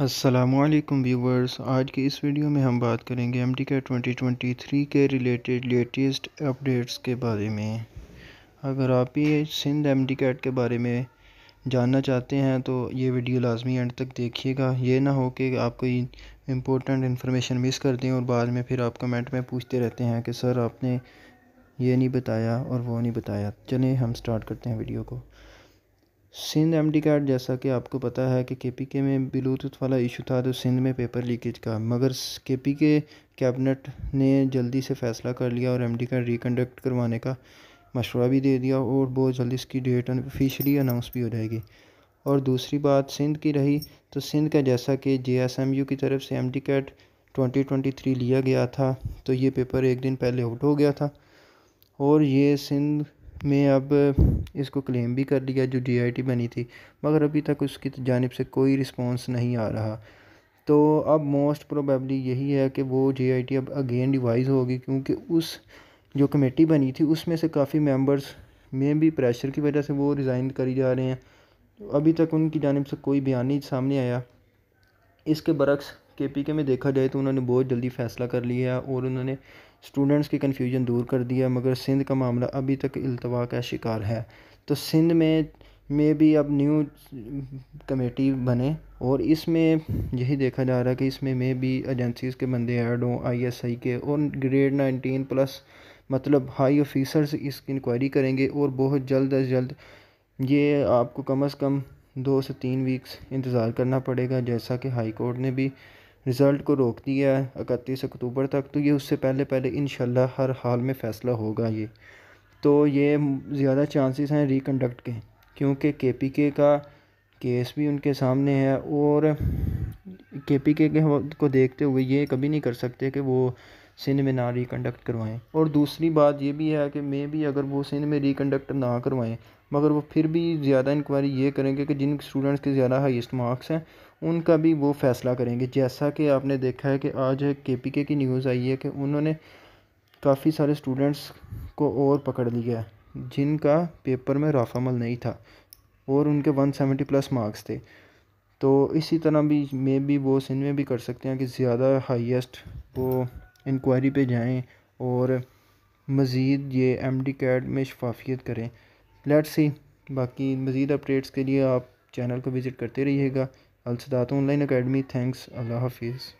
Aslam viewers आज की इस वीडियो में हम बात करेंगे M T twenty twenty three के रिलेटेड लेटेस्ट अपडेट्स के बारे में अगर आप ये सिंध एम डी कैट के बारे में जानना चाहते हैं तो ये वीडियो लाजमी एंड तक देखिएगा ये ना हो कि आप कोई इम्पोर्टेंट इन्फॉर्मेशन मिस कर दें और बाद में फिर आप कमेंट में पूछते रहते हैं कि सर आपने ये नहीं बताया और वो नहीं बताया चलें हम स्टार्ट करते हैं वीडियो को सिंध एम डी कार्ड जैसा कि आपको पता है कि के पी के में ब्लूटूथ वाला इशू था तो सिंध में पेपर लीकेज का मगर के पी के कैबिनेट ने जल्दी से फैसला कर लिया और एम डी कार्ड रिकन्डक्ट करवाने का मशवरा भी दे दिया और बहुत जल्दी इसकी डेट ऑफिशली अनाउंस भी हो जाएगी और दूसरी बात सिंध की रही तो सिंध का जैसा कि जे एस एम यू की तरफ से M D CAT twenty twenty three लिया गया था तो ये पेपर एक दिन पहले आउट हो गया था और ये सिंध મેં અબ ઇસકો ક્લેમ ભી કર લિયા જો DIT બની થી મગર અભી તક ઉસકી જાનિબ સે કોઈ રિસ્પોન્સ નહીં આ રહા તો અબ મોસ્ટ પ્રોબેબલી યહી હે કે વો JIT અબ અગેન રિવાઇઝ હોગી ક્યોકી ઉસ જો કમિટી બની થી ઉસમે સે કાફી મેમ્બર્સ મે બી પ્રેશર કી વજહ સે વો રિસાઈન કરી જા રહે હે તો અભી તક ઉનકી જાનિબ સે કોઈ બયાની સામે નહીં આયા ઇસકે બરક્ષ के पी के में देखा जाए तो उन्होंने बहुत जल्दी फैसला कर लिया है और उन्होंने स्टूडेंट्स की कन्फ्यूजन दूर कर दिया मगर सिंध का मामला अभी तक अल्तवा का शिकार है तो सिंध में में भी अब न्यू कमेटी बने और इसमें यही देखा जा रहा है कि इसमें में भी एजेंसीज़ के बंदे ऐड हों आईएसआई के और ग्रेड नाइनटीन प्लस मतलब हाई ऑफिसर्स इसकी इंक्वायरी करेंगे और बहुत जल्द अज जल्द ये आपको कम अज़ कम दो से तीन वीक्स इंतज़ार करना पड़ेगा जैसा कि हाई कोर्ट ने भी रिज़ल्ट को रोक दिया है इकतीस अक्टूबर तक तो ये उससे पहले पहले इन हर हाल में फ़ैसला होगा ये तो ये ज़्यादा चांसेस हैं रिकंडक्ट के क्योंकि के पी के का केस भी उनके सामने है और के पी के, को देखते हुए ये कभी नहीं कर सकते कि वो सिंध में ना रिकंडक्ट करवाएं और दूसरी बात ये भी है कि मे भी अगर वो सिंध में रिकंडक्ट ना करवाएं मगर वो फिर भी ज़्यादा इंक्वायरी ये करेंगे कि जिन स्टूडेंट्स के ज़्यादा हाईस्ट मार्क्स हैं उनका भी वो फ़ैसला करेंगे जैसा कि आपने देखा है कि आज के पी के की न्यूज़ आई है कि उन्होंने काफ़ी सारे स्टूडेंट्स को और पकड़ लिया है जिनका पेपर में राफामल नहीं था और उनके 170 प्लस मार्क्स थे तो इसी तरह भी मे भी वो सिंध में भी कर सकते हैं कि ज़्यादा हाईएस्ट वो इंक्वायरी पे जाएं और मज़ीद ये एम डी कैड में शफाफियत करें लेट्स सी बाकी मज़ीद अपडेट्स के लिए आप चैनल को विज़िट करते रहिएगा अलसदात ऑनलाइन अकेडमी थैंक्स अल्लाह हाफिज़